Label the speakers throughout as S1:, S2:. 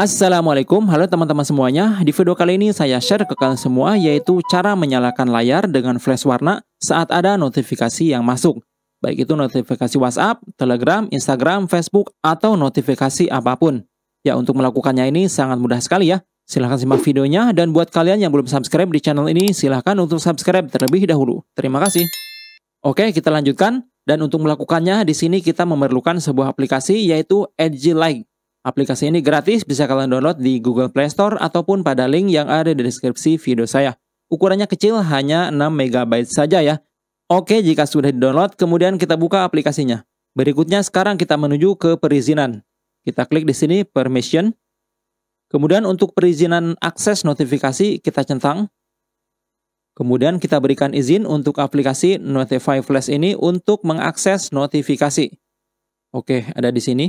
S1: Assalamualaikum, halo teman-teman semuanya. Di video kali ini saya share ke kalian semua yaitu cara menyalakan layar dengan flash warna saat ada notifikasi yang masuk. Baik itu notifikasi WhatsApp, Telegram, Instagram, Facebook, atau notifikasi apapun. Ya, untuk melakukannya ini sangat mudah sekali ya. Silahkan simak videonya dan buat kalian yang belum subscribe di channel ini, silahkan untuk subscribe terlebih dahulu. Terima kasih. Oke, kita lanjutkan. Dan untuk melakukannya, di sini kita memerlukan sebuah aplikasi yaitu Edge Like. Aplikasi ini gratis, bisa kalian download di Google Play Store ataupun pada link yang ada di deskripsi video saya. Ukurannya kecil, hanya 6 MB saja ya. Oke, jika sudah di-download, kemudian kita buka aplikasinya. Berikutnya sekarang kita menuju ke perizinan. Kita klik di sini permission. Kemudian untuk perizinan akses notifikasi kita centang. Kemudian kita berikan izin untuk aplikasi Notify Flash ini untuk mengakses notifikasi. Oke, ada di sini.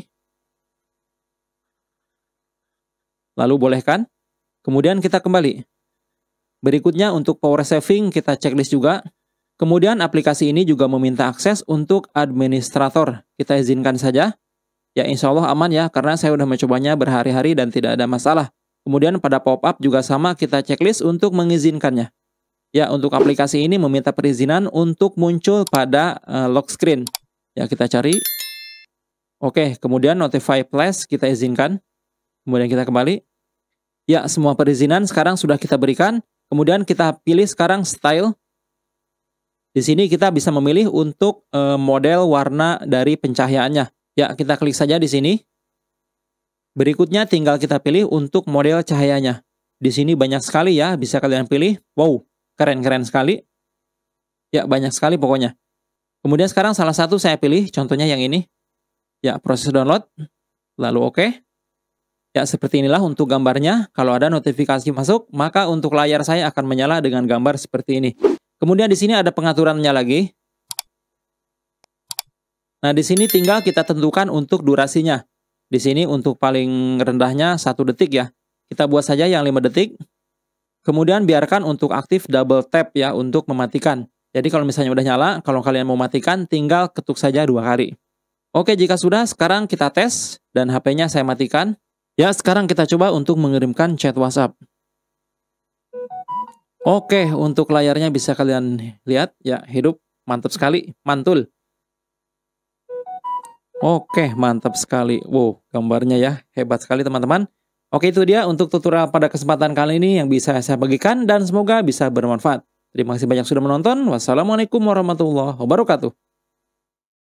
S1: Lalu bolehkan. Kemudian kita kembali. Berikutnya untuk power saving kita checklist juga. Kemudian aplikasi ini juga meminta akses untuk administrator. Kita izinkan saja. Ya insya Allah aman ya, karena saya sudah mencobanya berhari-hari dan tidak ada masalah. Kemudian pada pop-up juga sama kita checklist untuk mengizinkannya. Ya, untuk aplikasi ini meminta perizinan untuk muncul pada uh, lock screen. Ya, kita cari. Oke, kemudian notify plus kita izinkan. Kemudian kita kembali. Ya, semua perizinan sekarang sudah kita berikan. Kemudian kita pilih sekarang style. Di sini kita bisa memilih untuk eh, model warna dari pencahayaannya. Ya, kita klik saja di sini. Berikutnya tinggal kita pilih untuk model cahayanya. Di sini banyak sekali ya, bisa kalian pilih. Wow, keren-keren sekali. Ya, banyak sekali pokoknya. Kemudian sekarang salah satu saya pilih, contohnya yang ini. Ya, proses download. Lalu oke. Okay. Ya, seperti inilah untuk gambarnya. Kalau ada notifikasi masuk, maka untuk layar saya akan menyala dengan gambar seperti ini. Kemudian di sini ada pengaturannya lagi. Nah, di sini tinggal kita tentukan untuk durasinya. Di sini untuk paling rendahnya satu detik ya. Kita buat saja yang 5 detik. Kemudian biarkan untuk aktif double tap ya untuk mematikan. Jadi kalau misalnya udah nyala, kalau kalian mau matikan tinggal ketuk saja dua kali. Oke, jika sudah sekarang kita tes dan HP-nya saya matikan. Ya, sekarang kita coba untuk mengirimkan chat WhatsApp. Oke, untuk layarnya bisa kalian lihat ya, hidup mantap sekali, mantul. Oke, mantap sekali. Wow, gambarnya ya, hebat sekali teman-teman. Oke, itu dia untuk tutorial pada kesempatan kali ini yang bisa saya bagikan dan semoga bisa bermanfaat. Terima kasih banyak sudah menonton. Wassalamualaikum warahmatullahi wabarakatuh.